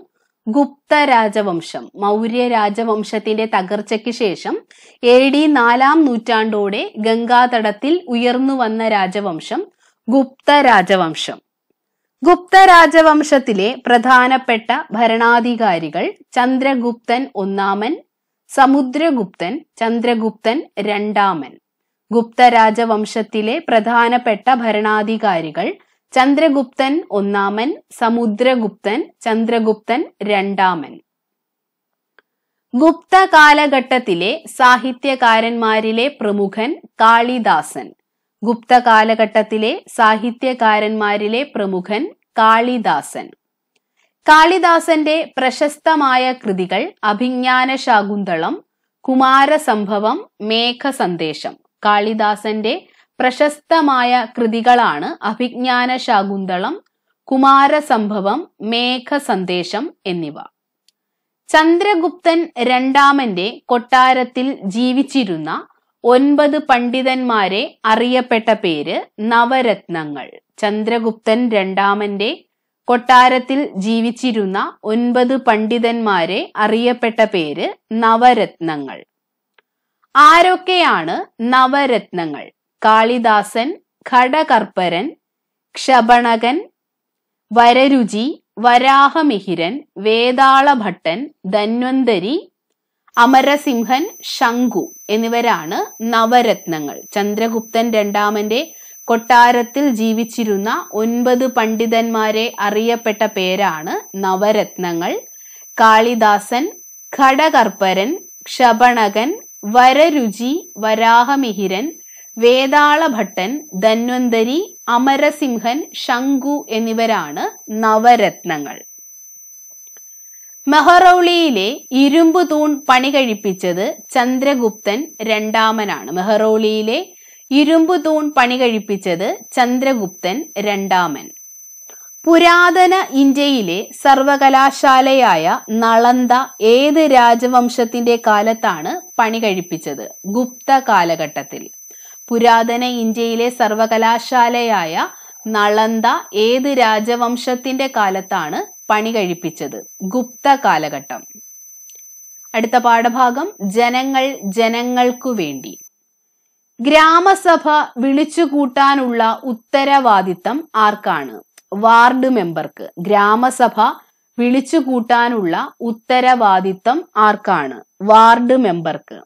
ഗുപ്ത രാജവംശം മൗര്യ രാജവംശത്തിന്റെ തകർച്ചയ്ക്ക് ശേഷം എ ഡി നാലാം നൂറ്റാണ്ടോടെ ഗംഗാതടത്തിൽ ഉയർന്നു വന്ന രാജവംശം ഗുപ്ത രാജവംശം ഗുപ്ത രാജവംശത്തിലെ പ്രധാനപ്പെട്ട ഭരണാധികാരികൾ ചന്ദ്രഗുപ്തൻ ഒന്നാമൻ സമുദ്രഗുപ്തൻ ചന്ദ്രഗുപ്തൻ രണ്ടാമൻ ഗുപ്ത രാജവംശത്തിലെ പ്രധാനപ്പെട്ട ഭരണാധികാരികൾ ചന്ദ്രഗുപ്തൻ ഒന്നാമൻ സമുദ്രഗുപ്തൻ ചന്ദ്രഗുപ്തൻ രണ്ടാമൻ ഗുപ്ത കാലഘട്ടത്തിലെ സാഹിത്യകാരന്മാരിലെ പ്രമുഖൻ കാളിദാസൻ ഗുപ്ത കാലഘട്ടത്തിലെ സാഹിത്യകാരന്മാരിലെ പ്രമുഖൻ കാളിദാസൻ കാളിദാസന്റെ പ്രശസ്തമായ കൃതികൾ അഭിജ്ഞാന ശാകുന്തളം കുമാരസംഭവം മേഘസന്ദേശം കാളിദാസന്റെ പ്രശസ്തമായ കൃതികളാണ് അഭിജ്ഞാന ശാകുന്തളം കുമാരസംഭവം മേഘസന്ദേശം എന്നിവ ചന്ദ്രഗുപ്തൻ രണ്ടാമന്റെ കൊട്ടാരത്തിൽ ജീവിച്ചിരുന്ന ഒൻപത് പണ്ഡിതന്മാരെ അറിയപ്പെട്ട പേര് നവരത്നങ്ങൾ ചന്ദ്രഗുപ്തൻ രണ്ടാമന്റെ കൊട്ടാരത്തിൽ ജീവിച്ചിരുന്ന ഒൻപത് പണ്ഡിതന്മാരെ അറിയപ്പെട്ട പേര് നവരത്നങ്ങൾ ആരൊക്കെയാണ് നവരത്നങ്ങൾ കാളിദാസൻ ഘടകർപ്പരൻ ക്ഷപണകൻ വരരുചി വരാഹമിഹിരൻ വേതാളഭട്ടൻ ധന്വന്തരി അമരസിംഹൻ ശംഖു എന്നിവരാണ് നവരത്നങ്ങൾ ചന്ദ്രഗുപ്തൻ രണ്ടാമന്റെ കൊട്ടാരത്തിൽ ജീവിച്ചിരുന്ന ഒൻപത് പണ്ഡിതന്മാരെ അറിയപ്പെട്ട പേരാണ് നവരത്നങ്ങൾ കാളിദാസൻ ഘടകർപ്പരൻ ക്ഷപണകൻ വരരുചി വരാഹമിഹിരൻ ഭട്ടൻ ധന്വന്തരി അമരസിംഹൻ ശംഖു എന്നിവരാണ് നവരത്നങ്ങൾ മെഹറോളിയിലെ ഇരുമ്പ് തൂൺ പണി കഴിപ്പിച്ചത് ചന്ദ്രഗുപ്തൻ രണ്ടാമനാണ് മെഹറോളിയിലെ ഇരുമ്പ് തൂൺ പണി കഴിപ്പിച്ചത് ചന്ദ്രഗുപ്തൻ രണ്ടാമൻ പുരാതന ഇന്ത്യയിലെ സർവകലാശാലയായ നളന്ത ഏത് രാജവംശത്തിന്റെ കാലത്താണ് പണി കഴിപ്പിച്ചത് ഗുപ്ത കാലഘട്ടത്തിൽ പുരാതന ഇന്ത്യയിലെ സർവകലാശാലയായ നളന്ത ഏത് രാജവംശത്തിന്റെ കാലത്താണ് പണി കഴിപ്പിച്ചത് ഗുപ്ത കാലഘട്ടം അടുത്ത പാഠഭാഗം ജനങ്ങൾ ജനങ്ങൾക്കു വേണ്ടി ഗ്രാമസഭ വിളിച്ചുകൂട്ടാനുള്ള ഉത്തരവാദിത്തം ആർക്കാണ് വാർഡ് മെമ്പർക്ക് ഗ്രാമസഭ വിളിച്ചുകൂട്ടാനുള്ള ഉത്തരവാദിത്തം ആർക്കാണ് വാർഡ് മെമ്പർക്ക്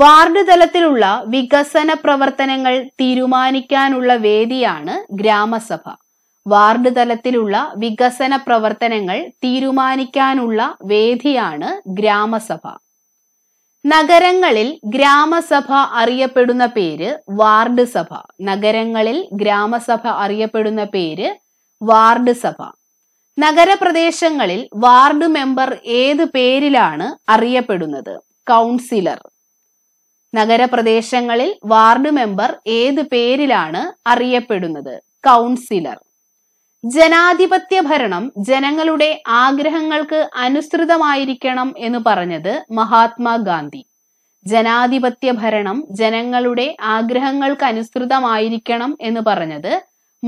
വാർഡ് തലത്തിലുള്ള വികസന പ്രവർത്തനങ്ങൾ തീരുമാനിക്കാനുള്ള വേദിയാണ് ഗ്രാമസഭ വാർഡ് തലത്തിലുള്ള വികസന പ്രവർത്തനങ്ങൾ തീരുമാനിക്കാനുള്ള വേദിയാണ് ഗ്രാമസഭ നഗരങ്ങളിൽ ഗ്രാമസഭ അറിയപ്പെടുന്ന പേര് വാർഡ് സഭ നഗരങ്ങളിൽ ഗ്രാമസഭ അറിയപ്പെടുന്ന പേര് വാർഡ് സഭ നഗരപ്രദേശങ്ങളിൽ വാർഡ് മെമ്പർ ഏത് പേരിലാണ് അറിയപ്പെടുന്നത് കൗൺസിലർ നഗരപ്രദേശങ്ങളിൽ വാർഡ് മെമ്പർ ഏത് പേരിലാണ് അറിയപ്പെടുന്നത് കൗൺസിലർ ജനാധിപത്യ ഭരണം ജനങ്ങളുടെ ആഗ്രഹങ്ങൾക്ക് അനുസൃതമായിരിക്കണം എന്ന് പറഞ്ഞത് മഹാത്മാഗാന്ധി ജനാധിപത്യ ഭരണം ജനങ്ങളുടെ ആഗ്രഹങ്ങൾക്ക് അനുസൃതമായിരിക്കണം എന്ന് പറഞ്ഞത്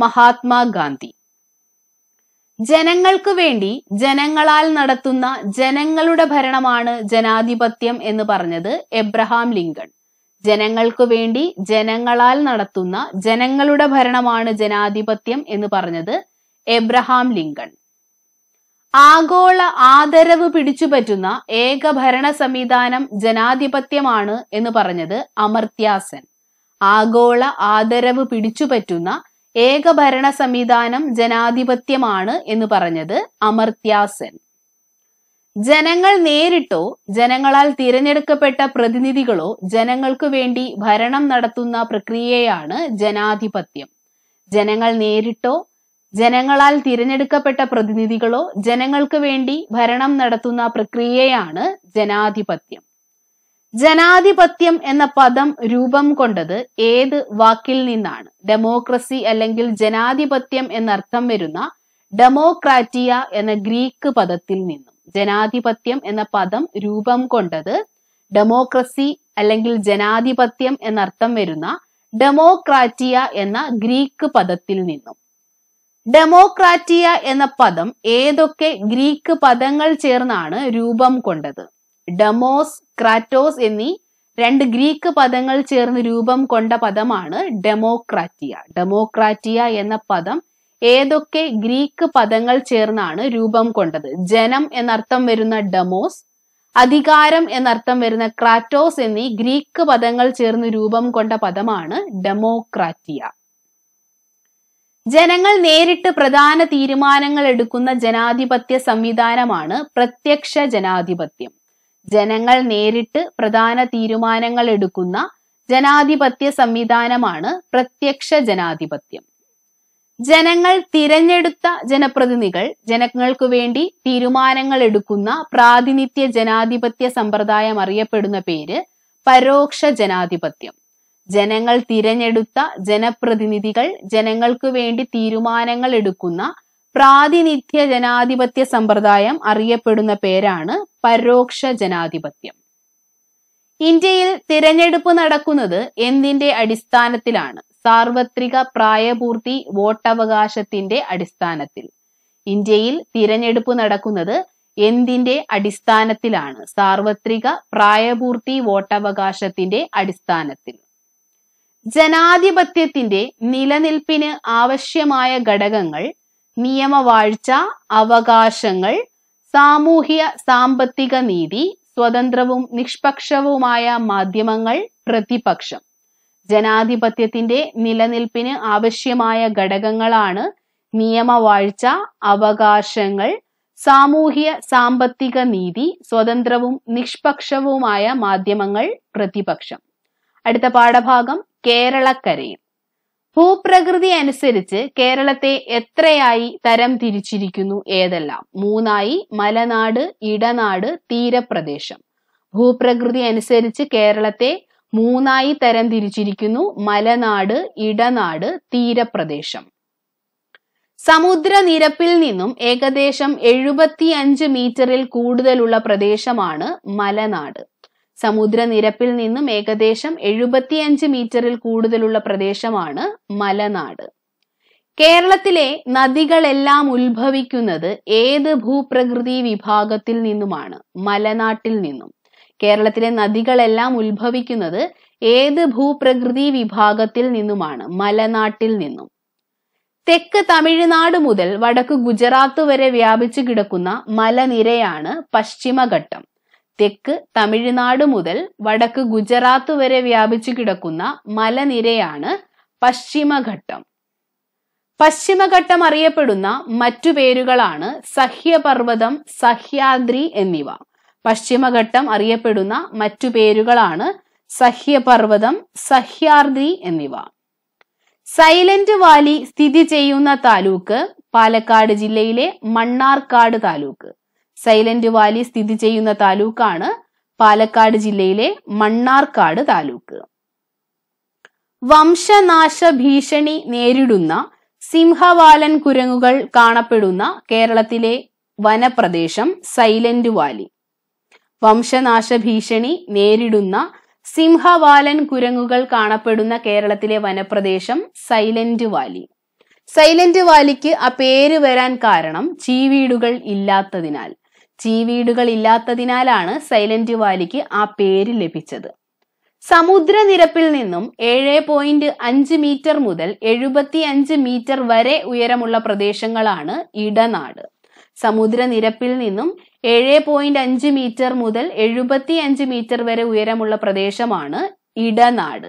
മഹാത്മാഗാന്ധി ജനങ്ങൾക്ക് വേണ്ടി ജനങ്ങളാൽ നടത്തുന്ന ജനങ്ങളുടെ ഭരണമാണ് ജനാധിപത്യം എന്ന് പറഞ്ഞത് എബ്രഹാം ലിങ്കൺ ജനങ്ങൾക്ക് വേണ്ടി ജനങ്ങളാൽ നടത്തുന്ന ജനങ്ങളുടെ ഭരണമാണ് ജനാധിപത്യം എന്ന് പറഞ്ഞത് എബ്രഹാം ലിങ്കൺ ആഗോള ആദരവ് പിടിച്ചുപറ്റുന്ന ഏക ഭരണ സംവിധാനം ജനാധിപത്യമാണ് എന്ന് പറഞ്ഞത് അമർത്യാസൻ ആഗോള ആദരവ് പിടിച്ചുപറ്റുന്ന ഏകഭരണ സംവിധാനം ജനാധിപത്യമാണ് എന്ന് പറഞ്ഞത് അമർത്യാസെൻ ജനങ്ങൾ നേരിട്ടോ ജനങ്ങളാൽ തിരഞ്ഞെടുക്കപ്പെട്ട പ്രതിനിധികളോ ജനങ്ങൾക്ക് വേണ്ടി ഭരണം നടത്തുന്ന പ്രക്രിയയാണ് ജനാധിപത്യം ജനങ്ങൾ നേരിട്ടോ ജനങ്ങളാൽ തിരഞ്ഞെടുക്കപ്പെട്ട പ്രതിനിധികളോ ജനങ്ങൾക്ക് വേണ്ടി ഭരണം നടത്തുന്ന പ്രക്രിയയാണ് ജനാധിപത്യം ജനാധിപത്യം എന്ന പദം രൂപം കൊണ്ടത് ഏത് വാക്കിൽ നിന്നാണ് ഡെമോക്രസി അല്ലെങ്കിൽ ജനാധിപത്യം എന്നർത്ഥം വരുന്ന ഡെമോക്രാറ്റിയ എന്ന ഗ്രീക്ക് പദത്തിൽ നിന്നും ജനാധിപത്യം എന്ന പദം രൂപം കൊണ്ടത് ഡെമോക്രസി അല്ലെങ്കിൽ ജനാധിപത്യം എന്നർത്ഥം വരുന്ന ഡെമോക്രാറ്റിയ എന്ന ഗ്രീക്ക് പദത്തിൽ നിന്നും ഡെമോക്രാറ്റിയ എന്ന പദം ഏതൊക്കെ ഗ്രീക്ക് പദങ്ങൾ ചേർന്നാണ് രൂപം കൊണ്ടത് ഡെമോസ് ക്രാറ്റോസ് എന്നീ രണ്ട് ഗ്രീക്ക് പദങ്ങൾ ചേർന്ന് രൂപം കൊണ്ട പദമാണ് ഡെമോക്രാറ്റിയ ഡെമോക്രാറ്റിയ എന്ന പദം ഏതൊക്കെ ഗ്രീക്ക് പദങ്ങൾ ചേർന്നാണ് രൂപം കൊണ്ടത് ജനം എന്നർത്ഥം വരുന്ന ഡെമോസ് അധികാരം എന്നർത്ഥം വരുന്ന ക്രാറ്റോസ് എന്നീ ഗ്രീക്ക് പദങ്ങൾ ചേർന്ന് രൂപം കൊണ്ട പദമാണ് ഡെമോക്രാറ്റിയ ജനങ്ങൾ നേരിട്ട് പ്രധാന തീരുമാനങ്ങൾ എടുക്കുന്ന ജനാധിപത്യ സംവിധാനമാണ് പ്രത്യക്ഷ ജനാധിപത്യം ജനങ്ങൾ നേരിട്ട് പ്രധാന തീരുമാനങ്ങൾ എടുക്കുന്ന ജനാധിപത്യ സംവിധാനമാണ് പ്രത്യക്ഷ ജനാധിപത്യം ജനങ്ങൾ തിരഞ്ഞെടുത്ത ജനപ്രതിനിധികൾ ജനങ്ങൾക്കു വേണ്ടി തീരുമാനങ്ങൾ എടുക്കുന്ന പ്രാതിനിധ്യ ജനാധിപത്യ സമ്പ്രദായം അറിയപ്പെടുന്ന പേര് പരോക്ഷ ജനാധിപത്യം ജനങ്ങൾ തിരഞ്ഞെടുത്ത ജനപ്രതിനിധികൾ ജനങ്ങൾക്കു വേണ്ടി തീരുമാനങ്ങൾ എടുക്കുന്ന പ്രാതിനിധ്യ ജനാധിപത്യ സമ്പ്രദായം അറിയപ്പെടുന്ന പേരാണ് പരോക്ഷ ജനാധിപത്യം ഇന്ത്യയിൽ തിരഞ്ഞെടുപ്പ് നടക്കുന്നത് എന്തിന്റെ അടിസ്ഥാനത്തിലാണ് സാർവത്രിക പ്രായപൂർത്തി വോട്ടവകാശത്തിന്റെ അടിസ്ഥാനത്തിൽ ഇന്ത്യയിൽ തിരഞ്ഞെടുപ്പ് നടക്കുന്നത് എന്തിന്റെ അടിസ്ഥാനത്തിലാണ് സാർവത്രിക പ്രായപൂർത്തി വോട്ടവകാശത്തിന്റെ അടിസ്ഥാനത്തിൽ ജനാധിപത്യത്തിന്റെ നിലനിൽപ്പിന് ആവശ്യമായ ഘടകങ്ങൾ നിയമവാഴ്ച അവകാശങ്ങൾ സാമൂഹ്യ സാമ്പത്തിക നീതി സ്വതന്ത്രവും നിഷ്പക്ഷവുമായ മാധ്യമങ്ങൾ പ്രതിപക്ഷം ജനാധിപത്യത്തിന്റെ നിലനിൽപ്പിന് ആവശ്യമായ ഘടകങ്ങളാണ് നിയമവാഴ്ച അവകാശങ്ങൾ സാമൂഹ്യ സാമ്പത്തിക നീതി സ്വതന്ത്രവും നിഷ്പക്ഷവുമായ മാധ്യമങ്ങൾ പ്രതിപക്ഷം അടുത്ത പാഠഭാഗം കേരളക്കരയും ഭൂപ്രകൃതി അനുസരിച്ച് കേരളത്തെ എത്രയായി തരം തിരിച്ചിരിക്കുന്നു ഏതെല്ലാം മൂന്നായി മലനാട് ഇടനാട് തീരപ്രദേശം ഭൂപ്രകൃതി അനുസരിച്ച് കേരളത്തെ മൂന്നായി തരം തിരിച്ചിരിക്കുന്നു മലനാട് ഇടനാട് തീരപ്രദേശം സമുദ്രനിരപ്പിൽ നിന്നും ഏകദേശം അഞ്ച് മീറ്ററിൽ കൂടുതലുള്ള പ്രദേശമാണ് മലനാട് സമുദ്രനിരപ്പിൽ നിന്നും ഏകദേശം എഴുപത്തിയഞ്ച് മീറ്ററിൽ കൂടുതലുള്ള പ്രദേശമാണ് മലനാട് കേരളത്തിലെ നദികളെല്ലാം ഉത്ഭവിക്കുന്നത് ഏത് ഭൂപ്രകൃതി വിഭാഗത്തിൽ നിന്നുമാണ് മലനാട്ടിൽ നിന്നും കേരളത്തിലെ നദികളെല്ലാം ഉത്ഭവിക്കുന്നത് ഏത് ഭൂപ്രകൃതി വിഭാഗത്തിൽ നിന്നുമാണ് മലനാട്ടിൽ നിന്നും തെക്ക് തമിഴ്നാട് മുതൽ വടക്ക് ഗുജറാത്ത് വരെ വ്യാപിച്ചു കിടക്കുന്ന മലനിരയാണ് പശ്ചിമഘട്ടം തെക്ക് തമിഴ്നാട് മുതൽ വടക്ക് ഗുജറാത്ത് വരെ വ്യാപിച്ചു കിടക്കുന്ന മലനിരയാണ് പശ്ചിമഘട്ടം പശ്ചിമഘട്ടം അറിയപ്പെടുന്ന മറ്റു പേരുകളാണ് സഹ്യപർവ്വതം സഹ്യാദ്രി എന്നിവ പശ്ചിമഘട്ടം അറിയപ്പെടുന്ന മറ്റു പേരുകളാണ് സഹ്യപർവ്വതം സഹ്യാദ്രി എന്നിവ സൈലന്റ് വാലി സ്ഥിതി ചെയ്യുന്ന താലൂക്ക് പാലക്കാട് ജില്ലയിലെ മണ്ണാർക്കാട് താലൂക്ക് സൈലന്റ് വാലി സ്ഥിതി ചെയ്യുന്ന താലൂക്കാണ് പാലക്കാട് ജില്ലയിലെ മണ്ണാർക്കാട് താലൂക്ക് വംശനാശ ഭീഷണി നേരിടുന്ന സിംഹവാലൻ കുരങ്ങുകൾ കാണപ്പെടുന്ന കേരളത്തിലെ വനപ്രദേശം സൈലന്റ് വാലി വംശനാശ ഭീഷണി നേരിടുന്ന സിംഹവാലൻ കുരങ്ങുകൾ കാണപ്പെടുന്ന കേരളത്തിലെ വനപ്രദേശം സൈലന്റ് വാലി സൈലന്റ് വാലിക്ക് ആ പേര് വരാൻ കാരണം ചീവീടുകൾ ഇല്ലാത്തതിനാൽ ജീവിടുകളില്ലാത്തതിനാലാണ് സൈലന്റ് വാലിക്ക് ആ പേര് ലഭിച്ചത് സമുദ്രനിരപ്പിൽ നിന്നും ഏഴ് പോയിന്റ് അഞ്ച് മീറ്റർ മുതൽ എഴുപത്തി അഞ്ച് മീറ്റർ വരെ ഉയരമുള്ള പ്രദേശങ്ങളാണ് ഇടനാട് സമുദ്രനിരപ്പിൽ നിന്നും ഏഴ് പോയിന്റ് അഞ്ച് മീറ്റർ മുതൽ എഴുപത്തി അഞ്ച് മീറ്റർ വരെ ഉയരമുള്ള പ്രദേശമാണ് ഇടനാട്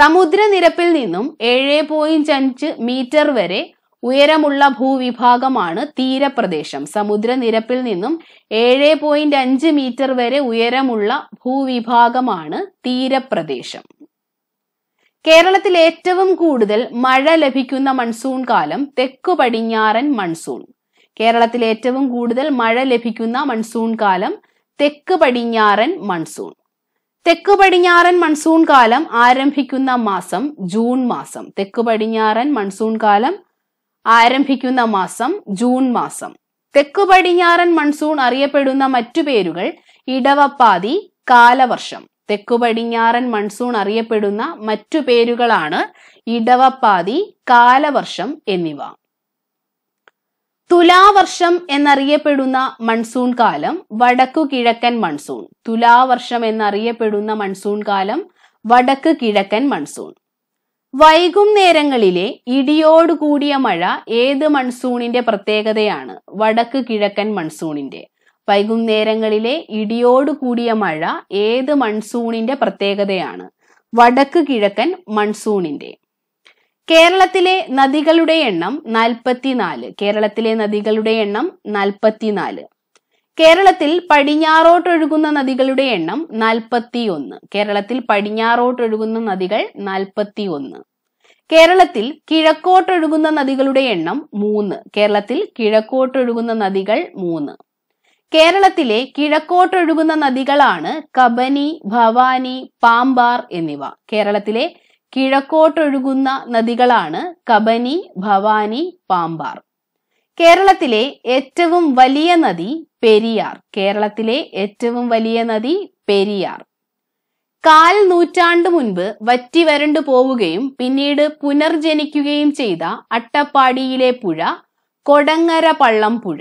സമുദ്രനിരപ്പിൽ നിന്നും ഏഴ് പോയിന്റ് അഞ്ച് മീറ്റർ വരെ ഉയരമുള്ള ഭൂവിഭാഗമാണ് തീരപ്രദേശം സമുദ്രനിരപ്പിൽ നിന്നും ഏഴ് പോയിന്റ് അഞ്ച് മീറ്റർ വരെ ഉയരമുള്ള ഭൂവിഭാഗമാണ് തീരപ്രദേശം കേരളത്തിൽ ഏറ്റവും കൂടുതൽ മഴ ലഭിക്കുന്ന മൺസൂൺ കാലം തെക്കു പടിഞ്ഞാറൻ മൺസൂൺ കേരളത്തിൽ ഏറ്റവും കൂടുതൽ മഴ ലഭിക്കുന്ന മൺസൂൺ കാലം തെക്ക് പടിഞ്ഞാറൻ മൺസൂൺ തെക്ക് പടിഞ്ഞാറൻ മൺസൂൺ കാലം ആരംഭിക്കുന്ന മാസം ജൂൺ മാസം തെക്ക് പടിഞ്ഞാറൻ മൺസൂൺ കാലം ആരംഭിക്കുന്ന മാസം ജൂൺ മാസം തെക്കു പടിഞ്ഞാറൻ മൺസൂൺ അറിയപ്പെടുന്ന മറ്റു പേരുകൾ ഇടവപ്പാതി കാലവർഷം തെക്കു പടിഞ്ഞാറൻ മൺസൂൺ അറിയപ്പെടുന്ന മറ്റു പേരുകളാണ് ഇടവപ്പാതി കാലവർഷം എന്നിവ തുലാവർഷം എന്നറിയപ്പെടുന്ന മൺസൂൺ കാലം വടക്കു കിഴക്കൻ മൺസൂൺ തുലാവർഷം എന്നറിയപ്പെടുന്ന മൺസൂൺ കാലം വടക്ക് കിഴക്കൻ മൺസൂൺ വൈകുന്നേരങ്ങളിലെ ഇടിയോടുകൂടിയ മഴ ഏത് മൺസൂണിന്റെ പ്രത്യേകതയാണ് വടക്ക് കിഴക്കൻ മൺസൂണിന്റെ വൈകുന്നേരങ്ങളിലെ ഇടിയോടുകൂടിയ മഴ ഏത് മൺസൂണിന്റെ പ്രത്യേകതയാണ് വടക്ക് കിഴക്കൻ മൺസൂണിന്റെ കേരളത്തിലെ നദികളുടെ എണ്ണം നാൽപ്പത്തിനാല് കേരളത്തിലെ നദികളുടെ എണ്ണം നാൽപ്പത്തിനാല് കേരളത്തിൽ പടിഞ്ഞാറോട്ടൊഴുകുന്ന നദികളുടെ എണ്ണം നാൽപ്പത്തി ഒന്ന് കേരളത്തിൽ പടിഞ്ഞാറോട്ടൊഴുകുന്ന നദികൾ നാൽപ്പത്തി ഒന്ന് കേരളത്തിൽ കിഴക്കോട്ടൊഴുകുന്ന നദികളുടെ എണ്ണം മൂന്ന് കേരളത്തിൽ കിഴക്കോട്ടൊഴുകുന്ന നദികൾ മൂന്ന് കേരളത്തിലെ കിഴക്കോട്ടൊഴുകുന്ന നദികളാണ് കബനി ഭവാനി പാമ്പാർ എന്നിവ കേരളത്തിലെ കിഴക്കോട്ടൊഴുകുന്ന നദികളാണ് കബനി ഭവാനി പാമ്പാർ കേരളത്തിലെ ഏറ്റവും വലിയ നദി പെരിയാർ കേരളത്തിലെ ഏറ്റവും വലിയ നദി പെരിയാർ കാൽ നൂറ്റാണ്ടു മുൻപ് വറ്റി വരണ്ടു പോവുകയും പിന്നീട് പുനർജനിക്കുകയും ചെയ്ത അട്ടപ്പാടിയിലെ പുഴ കൊടങ്ങര പള്ളം പുഴ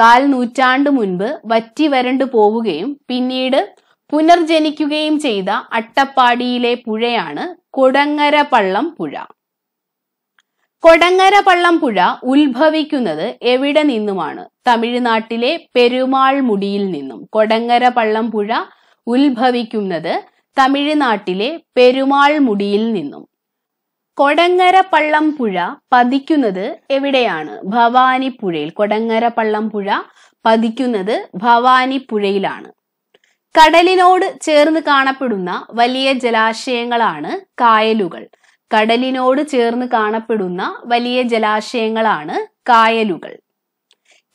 കാൽ നൂറ്റാണ്ടു മുൻപ് വറ്റി വരണ്ടു പോവുകയും പിന്നീട് പുനർജനിക്കുകയും ചെയ്ത അട്ടപ്പാടിയിലെ പുഴയാണ് കൊടങ്ങര പള്ളം പുഴ കൊടങ്ങര പള്ളം പുഴ ഉത്ഭവിക്കുന്നത് എവിടെ നിന്നുമാണ് തമിഴ്നാട്ടിലെ പെരുമാൾ മുടിയിൽ നിന്നും കൊടങ്ങര പള്ളം പുഴ ഉത്ഭവിക്കുന്നത് തമിഴ്നാട്ടിലെ മുടിയിൽ നിന്നും കൊടങ്ങര പള്ളം പുഴ പതിക്കുന്നത് എവിടെയാണ് ഭവാനിപ്പുഴയിൽ കൊടങ്ങര പള്ളം പുഴ പതിക്കുന്നത് ഭവാനിപ്പുഴയിലാണ് കടലിനോട് ചേർന്ന് കാണപ്പെടുന്ന വലിയ ജലാശയങ്ങളാണ് കായലുകൾ കടലിനോട് ചേർന്ന് കാണപ്പെടുന്ന വലിയ ജലാശയങ്ങളാണ് കായലുകൾ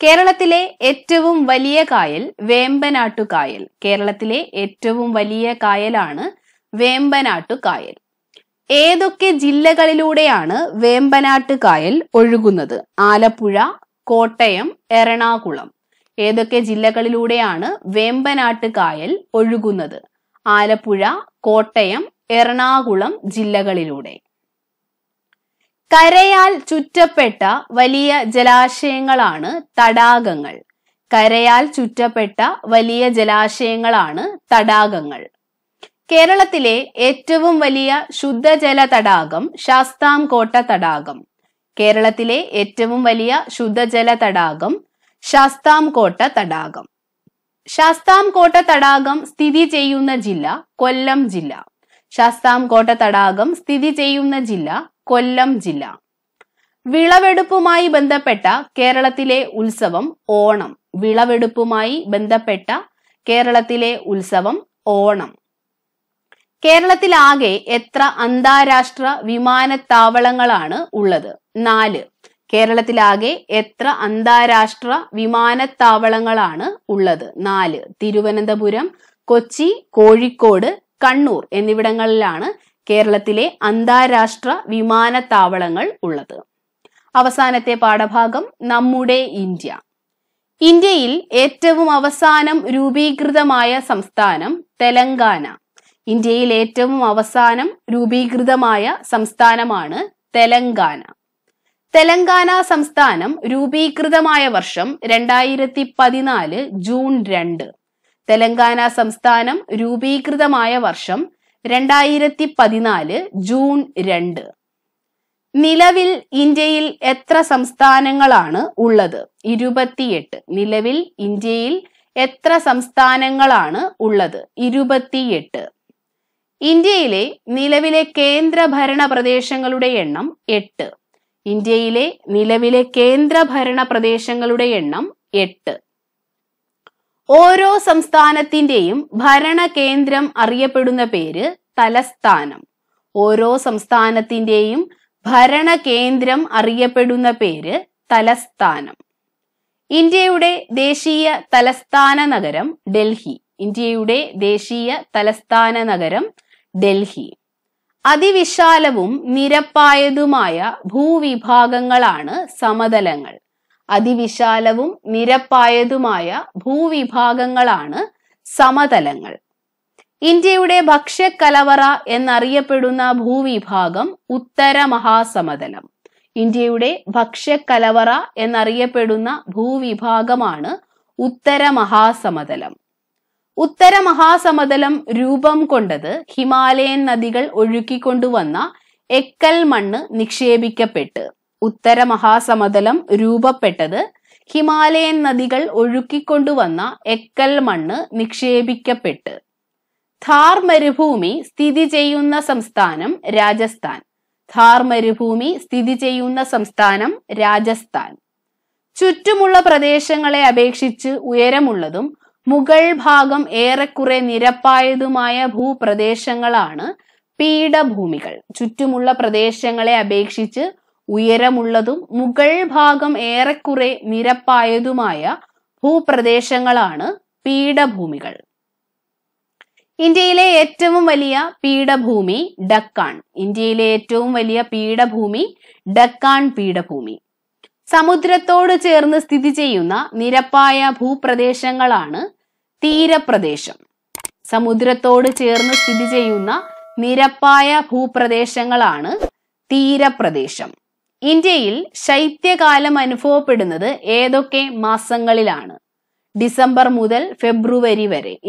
കേരളത്തിലെ ഏറ്റവും വലിയ കായൽ വേമ്പനാട്ടു കായൽ കേരളത്തിലെ ഏറ്റവും വലിയ കായലാണ് വേമ്പനാട്ടു കായൽ ഏതൊക്കെ ജില്ലകളിലൂടെയാണ് വേമ്പനാട്ട് കായൽ ഒഴുകുന്നത് ആലപ്പുഴ കോട്ടയം എറണാകുളം ഏതൊക്കെ ജില്ലകളിലൂടെയാണ് വേമ്പനാട്ട് കായൽ ഒഴുകുന്നത് ആലപ്പുഴ കോട്ടയം എറണാകുളം ജില്ലകളിലൂടെ കരയാൽ ചുറ്റപ്പെട്ട വലിയ ജലാശയങ്ങളാണ് തടാകങ്ങൾ കരയാൽ ചുറ്റപ്പെട്ട വലിയ ജലാശയങ്ങളാണ് തടാകങ്ങൾ കേരളത്തിലെ ഏറ്റവും വലിയ ശുദ്ധജല തടാകം ശാസ്താംകോട്ട തടാകം കേരളത്തിലെ ഏറ്റവും വലിയ ശുദ്ധജല തടാകം ശാസ്താംകോട്ട തടാകം ശാസ്താംകോട്ട തടാകം സ്ഥിതി ചെയ്യുന്ന ജില്ല കൊല്ലം ജില്ല ശാസ്താംകോട്ട തടാകം സ്ഥിതി ചെയ്യുന്ന ജില്ല കൊല്ലം ജില്ല വിളവെടുപ്പുമായി ബന്ധപ്പെട്ട കേരളത്തിലെ ഉത്സവം ഓണം വിളവെടുപ്പുമായി ബന്ധപ്പെട്ട കേരളത്തിലെ ഉത്സവം ഓണം കേരളത്തിലാകെ എത്ര അന്താരാഷ്ട്ര വിമാനത്താവളങ്ങളാണ് ഉള്ളത് നാല് കേരളത്തിലാകെ എത്ര അന്താരാഷ്ട്ര വിമാനത്താവളങ്ങളാണ് ഉള്ളത് നാല് തിരുവനന്തപുരം കൊച്ചി കോഴിക്കോട് കണ്ണൂർ എന്നിവിടങ്ങളിലാണ് കേരളത്തിലെ അന്താരാഷ്ട്ര വിമാനത്താവളങ്ങൾ ഉള്ളത് അവസാനത്തെ പാഠഭാഗം നമ്മുടെ ഇന്ത്യ ഇന്ത്യയിൽ ഏറ്റവും അവസാനം രൂപീകൃതമായ സംസ്ഥാനം തെലങ്കാന ഇന്ത്യയിൽ ഏറ്റവും അവസാനം രൂപീകൃതമായ സംസ്ഥാനമാണ് തെലങ്കാന തെലങ്കാന സംസ്ഥാനം രൂപീകൃതമായ വർഷം രണ്ടായിരത്തി പതിനാല് ജൂൺ രണ്ട് തെലങ്കാന സംസ്ഥാനം രൂപീകൃതമായ വർഷം രണ്ടായിരത്തി പതിനാല് ജൂൺ രണ്ട് നിലവിൽ ഇന്ത്യയിൽ എത്ര സംസ്ഥാനങ്ങളാണ് ഉള്ളത് ഇരുപത്തിയെട്ട് നിലവിൽ ഇന്ത്യയിൽ എത്ര സംസ്ഥാനങ്ങളാണ് ഉള്ളത് ഇരുപത്തിയെട്ട് ഇന്ത്യയിലെ നിലവിലെ കേന്ദ്രഭരണ പ്രദേശങ്ങളുടെ എണ്ണം എട്ട് ഇന്ത്യയിലെ നിലവിലെ കേന്ദ്രഭരണ പ്രദേശങ്ങളുടെ എണ്ണം എട്ട് ഓരോ സംസ്ഥാനത്തിന്റെയും ഭരണ കേന്ദ്രം അറിയപ്പെടുന്ന പേര് തലസ്ഥാനം ഓരോ സംസ്ഥാനത്തിന്റെയും ഭരണ കേന്ദ്രം അറിയപ്പെടുന്ന പേര് തലസ്ഥാനം ഇന്ത്യയുടെ ദേശീയ തലസ്ഥാന നഗരം ഡൽഹി ഇന്ത്യയുടെ ദേശീയ തലസ്ഥാന നഗരം ഡൽഹി അതിവിശാലവും നിരപ്പായതുമായ ഭൂവിഭാഗങ്ങളാണ് സമതലങ്ങൾ അതിവിശാലവും നിരപ്പായതുമായ ഭൂവിഭാഗങ്ങളാണ് സമതലങ്ങൾ ഇന്ത്യയുടെ ഭക്ഷ്യക്കലവറ എന്നറിയപ്പെടുന്ന ഭൂവിഭാഗം ഉത്തര മഹാസമതലം ഇന്ത്യയുടെ ഭക്ഷ്യക്കലവറ എന്നറിയപ്പെടുന്ന ഭൂവിഭാഗമാണ് ഉത്തര മഹാസമതലം ഉത്തര മഹാസമതലം രൂപം കൊണ്ടത് ഹിമാലയൻ നദികൾ ഒഴുക്കിക്കൊണ്ടുവന്ന എക്കൽ മണ്ണ് നിക്ഷേപിക്കപ്പെട്ട് ഉത്തര മഹാസമതലം രൂപപ്പെട്ടത് ഹിമാലയൻ നദികൾ ഒഴുക്കിക്കൊണ്ടുവന്ന എക്കൽ മണ്ണ് നിക്ഷേപിക്കപ്പെട്ട് ഥാർ മരുഭൂമി സ്ഥിതി ചെയ്യുന്ന സംസ്ഥാനം രാജസ്ഥാൻ ഥാർ മരുഭൂമി സ്ഥിതി ചെയ്യുന്ന സംസ്ഥാനം രാജസ്ഥാൻ ചുറ്റുമുള്ള പ്രദേശങ്ങളെ അപേക്ഷിച്ച് ഉയരമുള്ളതും മുഗൾ ഭാഗം ഏറെക്കുറെ നിരപ്പായതുമായ ഭൂപ്രദേശങ്ങളാണ് പീഠഭൂമികൾ ചുറ്റുമുള്ള പ്രദേശങ്ങളെ അപേക്ഷിച്ച് ഉയരമുള്ളതും മുകൾ ഭാഗം ഏറെക്കുറെ നിരപ്പായതുമായ ഭൂപ്രദേശങ്ങളാണ് പീഠഭൂമികൾ ഇന്ത്യയിലെ ഏറ്റവും വലിയ പീഠഭൂമി ഡക്കാൺ ഇന്ത്യയിലെ ഏറ്റവും വലിയ പീഠഭൂമി ഡക്കാൺ പീഠഭൂമി സമുദ്രത്തോട് ചേർന്ന് സ്ഥിതി ചെയ്യുന്ന നിരപ്പായ ഭൂപ്രദേശങ്ങളാണ് തീരപ്രദേശം സമുദ്രത്തോട് ചേർന്ന് സ്ഥിതി ചെയ്യുന്ന നിരപ്പായ ഭൂപ്രദേശങ്ങളാണ് തീരപ്രദേശം ഇന്ത്യയിൽ ശൈത്യകാലം അനുഭവപ്പെടുന്നത് ഏതൊക്കെ മാസങ്ങളിലാണ് ഡിസംബർ മുതൽ ഫെബ്രുവരി വരെ